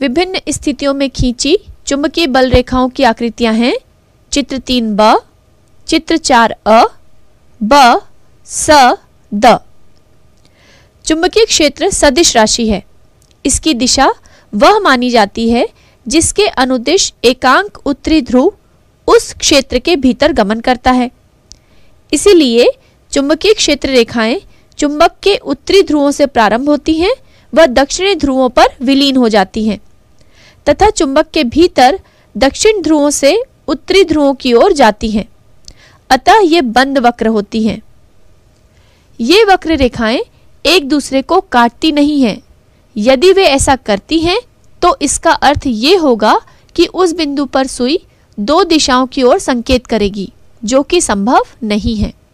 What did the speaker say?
विभिन्न स्थितियों में खींची चुंबकीय बल रेखाओं की आकृतियां हैं चित्र तीन ब चित्र चार अ ब स द चुंबकीय क्षेत्र सदिश राशि है इसकी दिशा वह मानी जाती है जिसके अनुदिश एकांक उत्तरी ध्रुव उस क्षेत्र के भीतर गमन करता है इसीलिए चुंबकीय क्षेत्र रेखाएं चुंबक के उत्तरी ध्रुवों से प्रारंभ होती हैं व दक्षिणी ध्रुवों पर विलीन हो जाती हैं तथा चुंबक के भीतर दक्षिण ध्रुवों से उत्तरी ध्रुवों की ओर जाती हैं अतः ये बंद वक्र होती हैं ये वक्र रेखाएं एक दूसरे को काटती नहीं हैं यदि वे ऐसा करती हैं तो इसका अर्थ ये होगा कि उस बिंदु पर सुई दो दिशाओं की ओर संकेत करेगी जो कि संभव नहीं है